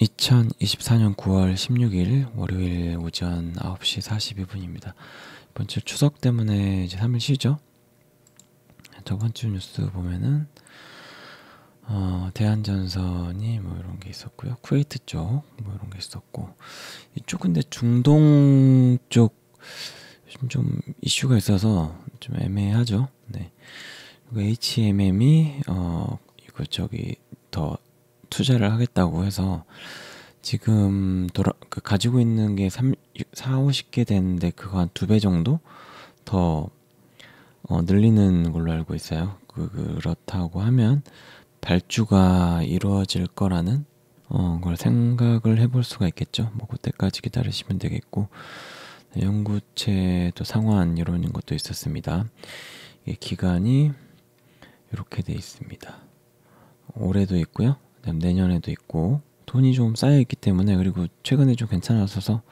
2024년 9월 16일 월요일 오전 9시 42분입니다. 이번 주 추석 때문에 이제 3일 쉬죠. 저번 주 뉴스 보면은 어, 대한전선이 뭐 이런 게 있었고요. 쿠웨이트 쪽 뭐 이런 게 있었고 이쪽 근데 중동 쪽 요즘 좀 이슈가 있어서 좀 애매하죠. 네. 그 HMM이 어 이거 저기 더 투자를 하겠다고 해서 지금 돌아 그 가지고 있는 게 3, 4, 50개 되는데 그거 한 두 배 정도 더 어, 늘리는 걸로 알고 있어요. 그, 그렇다고 하면 발주가 이루어질 거라는 어, 걸 생각을 해볼 수가 있겠죠. 뭐 그때까지 기다리시면 되겠고 연구체도 상환 이런 것도 있었습니다. 기간이 이렇게 돼 있습니다. 올해도 있고요. 다음 네, 내년에도 있고 돈이 좀 쌓여있기 때문에 그리고 최근에 좀 괜찮아서서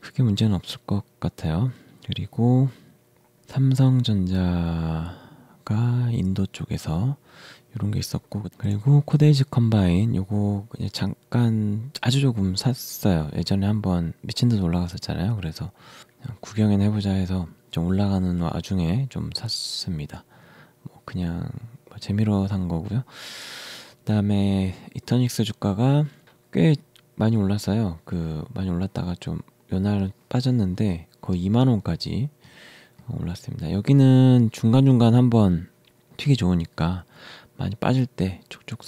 크게 문제는 없을 것 같아요. 그리고 삼성전자가 인도 쪽에서 이런 게 있었고 그리고 코데이즈 컴바인 요거 잠깐 아주 조금 샀어요 예전에 한번 미친 듯 올라갔었잖아요 그래서 구경은 해보자 해서 좀 올라가는 와중에 좀 샀습니다 뭐 그냥 뭐 재미로 산 거고요 그다음에 이터닉스 주가가 꽤 많이 올랐어요. 그 많이 올랐다가 좀 연하로 빠졌는데 거의 2만 원까지 올랐습니다. 여기는 중간 중간 한번 튀기 좋으니까 많이 빠질 때 쭉쭉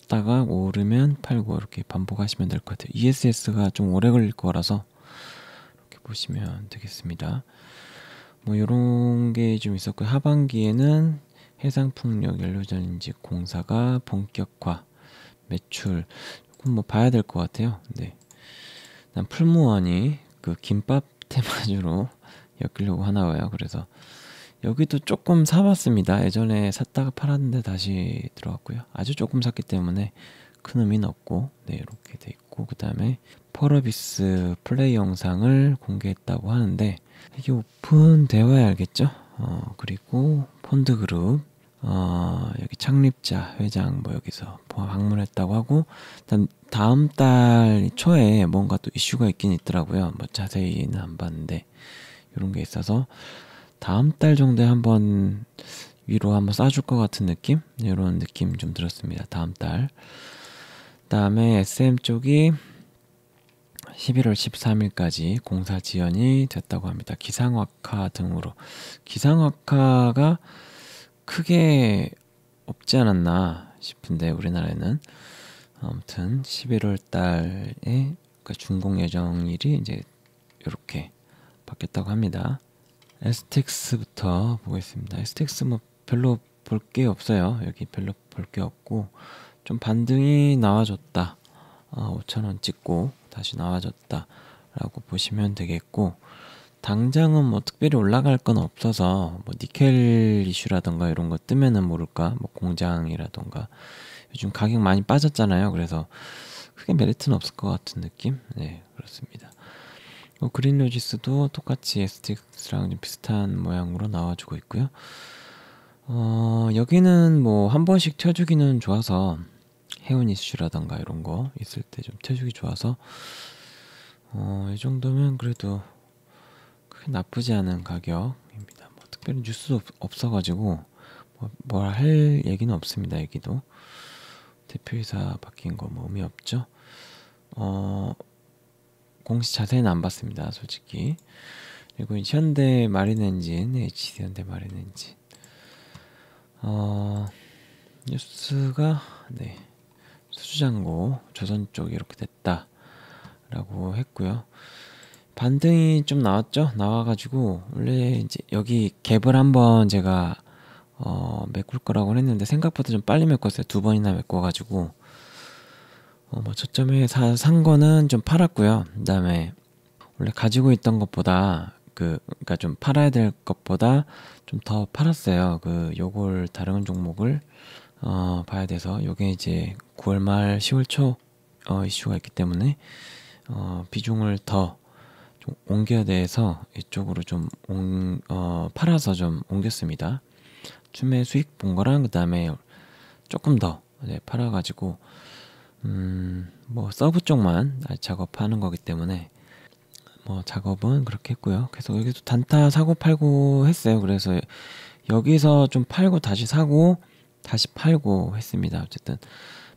샀다가 오르면 팔고 이렇게 반복하시면 될 것 같아요. ESS가 좀 오래 걸릴 거라서 이렇게 보시면 되겠습니다. 뭐 이런 게 좀있었고 하반기에는 해상풍력 연료전인지 공사가 본격화 매출 조금 뭐 봐야 될 것 같아요. 네. 난 풀무원이 그 김밥 테마주로 엮이려고 하나 봐요. 그래서 여기도 조금 사봤습니다. 예전에 샀다가 팔았는데 다시 들어갔고요. 아주 조금 샀기 때문에 큰 의미는 없고 네 이렇게 돼 있고 그 다음에 펄어비스 플레이 영상을 공개했다고 하는데 이게 오픈되어야 알겠죠? 어 그리고 펀드그룹 어, 여기 창립자 회장 뭐 여기서 뭐 방문했다고 하고 일단 다음 달 초에 뭔가 또 이슈가 있긴 있더라고요. 뭐 자세히는 안 봤는데 이런 게 있어서 다음 달 정도에 한번 위로 한번 쏴줄것 같은 느낌 이런 느낌 좀 들었습니다. 다음 달. 다음에 SM 쪽이 11월 13일까지 공사 지연이 됐다고 합니다. 기상악화 등으로 기상악화가 크게 없지 않았나 싶은데 우리나라에는 아무튼 11월 달에 그러 그러니까 준공 예정일이 이제 이렇게 바뀌었다고 합니다. 에스틱스부터 보겠습니다. 에스틱스 뭐 별로 볼 게 없어요. 여기 별로 볼 게 없고 좀 반등이 나와줬다. 아, 5천원 찍고 다시 나와줬다. 라고 보시면 되겠고 당장은 뭐 특별히 올라갈 건 없어서 뭐 니켈 이슈라던가 이런 거 뜨면은 모를까 뭐 공장이라던가 요즘 가격 많이 빠졌잖아요 그래서 크게 메리트는 없을 것 같은 느낌 네 그렇습니다 어, 그린 로지스도 똑같이 에스틱스랑좀 비슷한 모양으로 나와주고 있고요 어, 여기는 뭐 한 번씩 튀어주기는 좋아서 해운 이슈라던가 이런 거 있을 때좀 튀어주기 좋아서 어, 이 정도면 그래도 나쁘지 않은 가격입니다. 뭐 특별히 뉴스 없, 어가지고 뭐할 얘기는 없습니다. 여기도 대표이사 바뀐 거 뭐 의미 없죠. 어, 공시 자세는안 봤습니다. 솔직히. 그리고 현대 마린 엔진, h 현대 마린 엔진. 어, 뉴스가 네. 수주잔고 조선 쪽 이렇게 됐다라고 했고요. 반등이 좀 나왔죠? 나와가지고 원래 이제 여기 갭을 한번 제가 어, 메꿀 거라고 했는데 생각보다 좀 빨리 메꿨어요. 두 번이나 메꿔가지고 어, 뭐 저점에 사, 산 거는 좀 팔았고요. 그다음에 원래 가지고 있던 것보다 그그니까좀 팔아야 될 것보다 좀 더 팔았어요. 그 요걸 다른 종목을 어, 봐야 돼서 요게 이제 9월 말 10월 초 어, 이슈가 있기 때문에 어, 비중을 더좀 옮겨야 돼서 이쪽으로 좀 옮, 어, 팔아서 좀 옮겼습니다. 춤의 수익 본 거랑 그 다음에 조금 더 네, 팔아가지고 음, 뭐 서브 쪽만 작업하는 거기 때문에 뭐 작업은 그렇게 했고요. 그래서 여기서 단타 사고 팔고 했어요. 그래서 여기서 좀 팔고 다시 사고 다시 팔고 했습니다. 어쨌든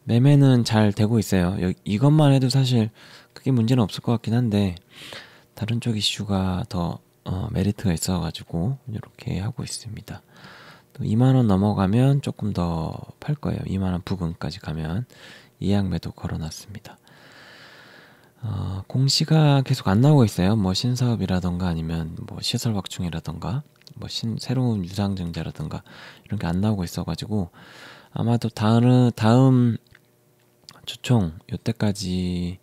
매매는 잘 되고 있어요. 이것만 해도 사실 크게 문제는 없을 것 같긴 한데 다른 쪽 이슈가 더 어, 메리트가 있어가지고 이렇게 하고 있습니다. 또 2만원 넘어가면 조금 더 팔 거예요. 2만원 부근까지 가면 이 양매도 걸어놨습니다. 어, 공시가 계속 안 나오고 있어요. 뭐 신사업이라던가 아니면 뭐 시설 확충이라던가 뭐 신, 새로운 유상증자라던가 이런 게 안 나오고 있어가지고 아마도 다음, 다음 초청 요때까지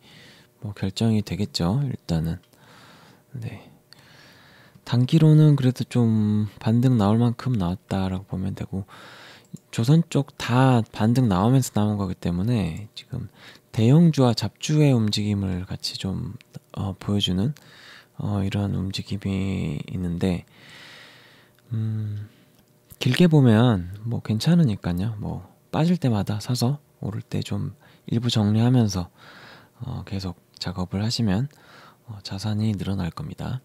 뭐 결정이 되겠죠. 일단은 네. 단기로는 그래도 좀 반등 나올 만큼 나왔다라고 보면 되고 조선 쪽 다 반등 나오면서 나온 거기 때문에 지금 대형주와 잡주의 움직임을 같이 좀 어, 보여주는 어, 이러한 움직임이 있는데 음, 길게 보면 뭐 괜찮으니까요. 뭐 빠질 때마다 사서 오를 때 좀 일부 정리하면서 어, 계속 작업을 하시면 어, 자산이 늘어날 겁니다.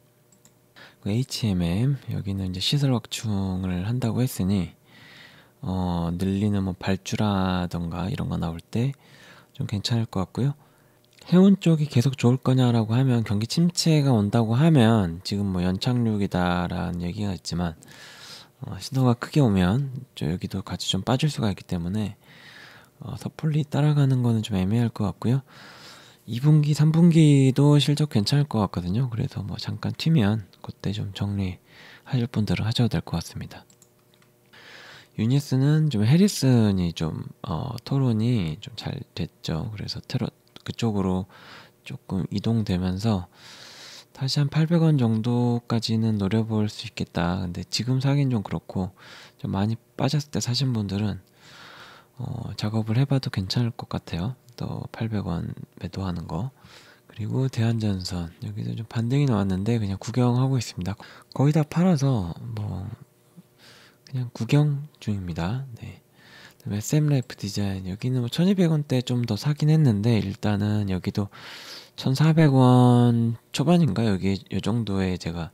HMM 여기는 이제 시설 확충을 한다고 했으니 어, 늘리는 뭐 발주라던가 이런 거 나올 때 좀 괜찮을 것 같고요. 해운 쪽이 계속 좋을 거냐라고 하면 경기 침체가 온다고 하면 지금 뭐 연착륙이다라는 얘기가 있지만 어, 신호가 크게 오면 저 여기도 같이 좀 빠질 수가 있기 때문에 어, 섣불리 따라가는 거는 좀 애매할 것 같고요. 2분기, 3분기도 실적 괜찮을 것 같거든요. 그래서 뭐 잠깐 튀면 그때 좀 정리하실 분들은 하셔도 될 것 같습니다. 유니스는 좀 해리슨이 좀 어, 토론이 좀 잘 됐죠. 그래서 테러, 그쪽으로 조금 이동되면서 다시 한 800원 정도까지는 노려볼 수 있겠다. 근데 지금 사긴 좀 그렇고 좀 많이 빠졌을 때 사신 분들은 어, 작업을 해봐도 괜찮을 것 같아요. 또 800원 매도하는 거 그리고 대한전선 여기서 좀 반등이 나왔는데 그냥 구경하고 있습니다 거의 다 팔아서 뭐 그냥 구경 중입니다 네. 그다음에 샘라이프 디자인 여기는 뭐 1200원대 좀 더 사긴 했는데 일단은 여기도 1400원 초반인가 여기 요 정도에 제가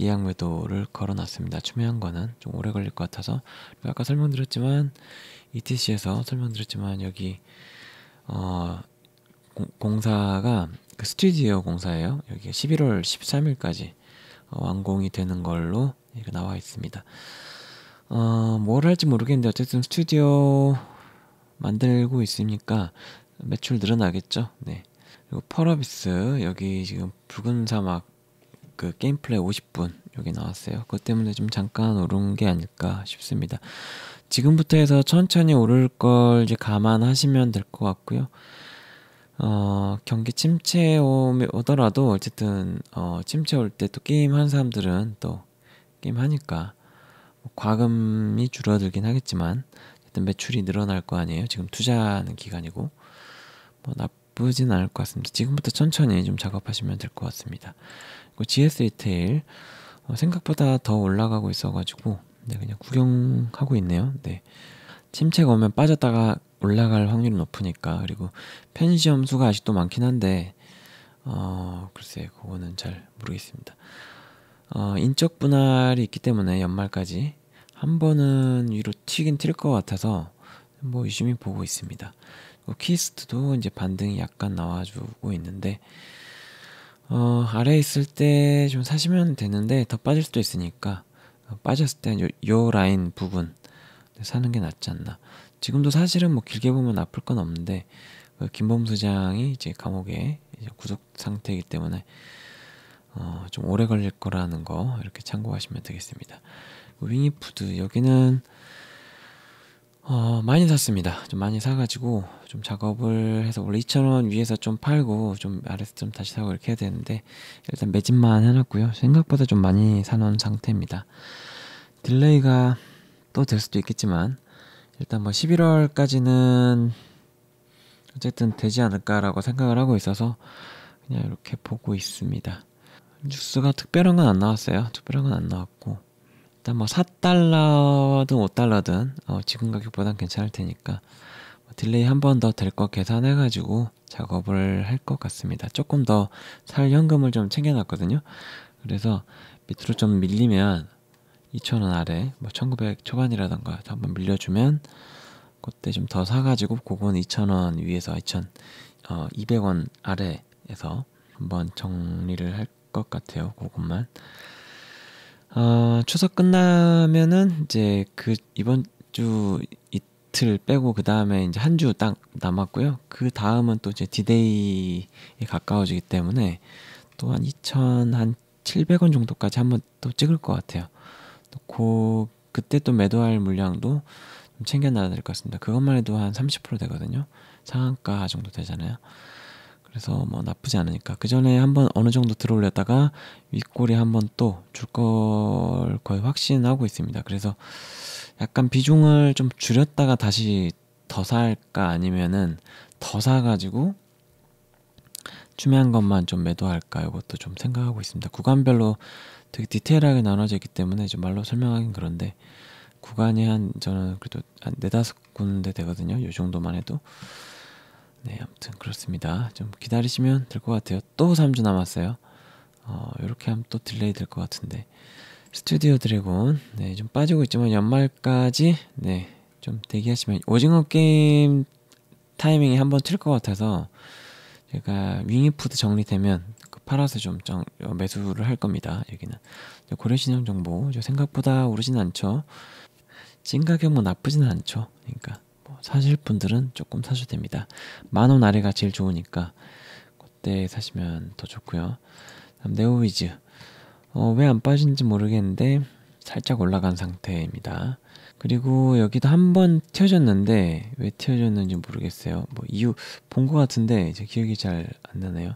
예약 매도를 걸어놨습니다. 중요한 거는 좀 오래 걸릴 것 같아서 아까 설명드렸지만 ETC에서 설명드렸지만 여기 어, 공사가 그 스튜디오 공사예요. 여기 11월 13일까지 어, 완공이 되는 걸로 나와 있습니다. 어, 뭘 할지 모르겠는데 어쨌든 스튜디오 만들고 있으니까 매출 늘어나겠죠. 네. 그리고 펄어비스 여기 지금 붉은 사막 그 게임 플레이 50분 여기 나왔어요. 그것 때문에 좀 잠깐 오른 게 아닐까 싶습니다. 지금부터 해서 천천히 오를 걸 이제 감안하시면 될 것 같고요. 어, 경기 침체 오더라도 어쨌든 어, 침체 올 때 또 게임 한 사람들은 또 게임 하니까 뭐 과금이 줄어들긴 하겠지만 어쨌든 매출이 늘어날 거 아니에요. 지금 투자하는 기간이고 뭐 나쁘진 않을 것 같습니다. 지금부터 천천히 좀 작업하시면 될 것 같습니다. 그리고 GS 리테일 어, 생각보다 더 올라가고 있어가지고 네, 그냥 구경하고 있네요. 네. 침체가 오면 빠졌다가 올라갈 확률이 높으니까 그리고 펜시험 수가 아직도 많긴 한데 어 글쎄 그거는 잘 모르겠습니다. 어 인적 분할이 있기 때문에 연말까지 한 번은 위로 튀긴 튈 것 같아서 뭐 유심히 보고 있습니다. 어, 키스트도 이제 반등이 약간 나와주고 있는데 어 아래 있을 때 좀 사시면 되는데 더 빠질 수도 있으니까 빠졌을 때는 요, 요 라인 부분 사는 게 낫지 않나. 지금도 사실은 뭐 길게 보면 아플 건 없는데 그 김범수장이 이제 감옥에 이제 구속 상태이기 때문에 어, 좀 오래 걸릴 거라는 거 이렇게 참고하시면 되겠습니다. 뭐 윙이푸드 여기는 어, 많이 샀습니다. 좀 많이 사가지고 좀 작업을 해서 원래 2,000원 위에서 좀 팔고 좀 아래서 좀 다시 사고 이렇게 해야 되는데 일단 매집만 해놨고요. 생각보다 좀 많이 사놓은 상태입니다. 딜레이가 또 될 수도 있겠지만 일단 뭐 11월까지는 어쨌든 되지 않을까라고 생각을 하고 있어서 그냥 이렇게 보고 있습니다. 뉴스가 특별한 건 안 나왔어요. 특별한 건 안 나왔고 일단 뭐 4달러든 5달러든 어, 지금 가격보단 괜찮을 테니까 뭐 딜레이 한 번 더 될 것 계산해 가지고 작업을 할 것 같습니다 조금 더 살 현금을 좀 챙겨 놨거든요 그래서 밑으로 좀 밀리면 2,000원 아래 뭐1900 초반이라던가 한번 밀려주면 그때 좀 더 사가지고 그건 2,000원 위에서 2 0 어, 200원 아래에서 한번 정리를 할 것 같아요 그것만 어, 추석 끝나면은 이제 그 이번 주 이틀 빼고 그 다음에 이제 한 주 딱 남았고요. 그 다음은 또 이제 디데이에 가까워지기 때문에 또 한 2천 한 700원 정도까지 한번 또 찍을 것 같아요. 고 그때 또 매도할 물량도 좀 챙겨놔야 될 것 같습니다. 그것만 해도 한 30% 되거든요. 상한가 정도 되잖아요. 그래서 뭐 나쁘지 않으니까 그 전에 한번 어느 정도 들어올렸다가 윗골이 한 번 또 줄 걸 거의 확신하고 있습니다. 그래서 약간 비중을 좀 줄였다가 다시 더 살까 아니면은 더 사가지고 추매한 것만 좀 매도할까 이것도 좀 생각하고 있습니다. 구간별로 되게 디테일하게 나눠져 있기 때문에 좀 말로 설명하긴 그런데 구간이 한 저는 그래도 한 네다섯 군데 되거든요. 요 정도만 해도 네, 아무튼 그렇습니다. 좀 기다리시면 될 것 같아요. 또 3주 남았어요. 어, 이렇게 하면 또 딜레이 될 것 같은데. 스튜디오 드래곤, 네, 좀 빠지고 있지만 연말까지, 네, 좀 대기하시면, 오징어 게임 타이밍이 한번 틀것 같아서, 제가 윙이푸드 정리되면 그 팔아서 좀 정, 어, 매수를 할 겁니다. 여기는. 고려신형 정보, 생각보다 오르진 않죠. 찐 가격 뭐 나쁘진 않죠. 그러니까. 뭐 사실 분들은 조금 사셔도 됩니다. 만원 아래가 제일 좋으니까 그때 사시면 더 좋고요. 다음 네오위즈 어, 왜 안 빠진지 모르겠는데 살짝 올라간 상태입니다. 그리고 여기도 한 번 튀어졌는데 왜 튀어졌는지 모르겠어요. 뭐 이유 본 것 같은데 제 기억이 잘 안 나네요.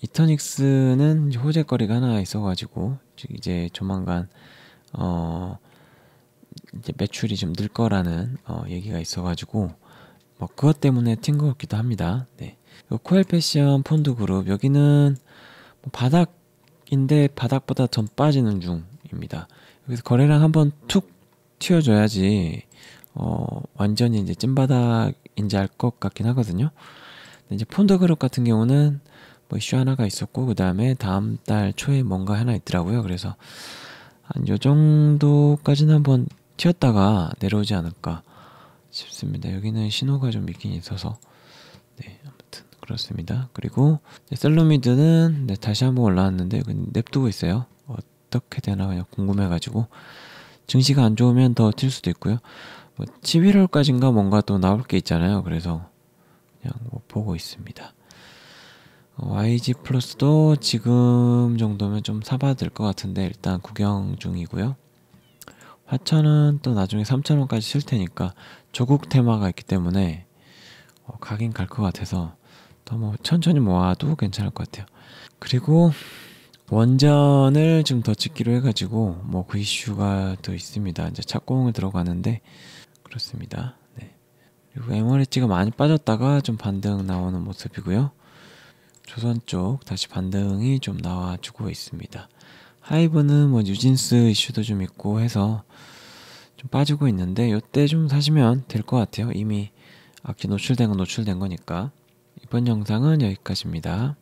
이터닉스는 호재거리가 하나 있어가지고 이제 조만간 어 이제 매출이 좀 늘 거라는 어, 얘기가 있어가지고 뭐 그것 때문에 튄것 같기도 합니다. 네. 그 코엘 패션 폰드 그룹 여기는 뭐 바닥인데 바닥보다 더 빠지는 중입니다. 여기서 거래량 한번 툭 튀어줘야지 어, 완전히 이제 찐바닥인지 알 것 같긴 하거든요. 이제 폰드 그룹 같은 경우는 뭐 이슈 하나가 있었고 그 다음에 다음 달 초에 뭔가 하나 있더라고요. 그래서 한요 정도까지는 한번 튀었다가 내려오지 않을까 싶습니다. 여기는 신호가 좀 있긴 있어서 네 아무튼 그렇습니다. 그리고 셀로미드는 네, 다시 한번 올라왔는데 그 냅두고 있어요. 어떻게 되나 그냥 궁금해가지고 증시가 안 좋으면 더 튈 수도 있고요. 뭐 11월까지인가 뭔가 또 나올 게 있잖아요. 그래서 그냥 뭐 보고 있습니다. YG 플러스도 지금 정도면 좀 사봐야 될 것 같은데 일단 구경 중이고요. 하천은 또 나중에 3천원까지쓸 테니까 조국 테마가 있기 때문에 어, 가긴 갈 것 같아서 또 뭐 천천히 모아도 괜찮을 것 같아요. 그리고 원전을 좀 더 찍기로 해가지고 뭐 그 이슈가 또 있습니다. 이제 착공을 들어가는데 그렇습니다. 네. 그리고 MRH가 많이 빠졌다가 좀 반등 나오는 모습이고요. 조선 쪽 다시 반등이 좀 나와주고 있습니다. 하이브는 뭐 뉴진스 이슈도 좀 있고 해서 좀 빠지고 있는데 요때 좀 사시면 될 것 같아요. 이미 악기 노출된 건 노출된 거니까. 이번 영상은 여기까지입니다.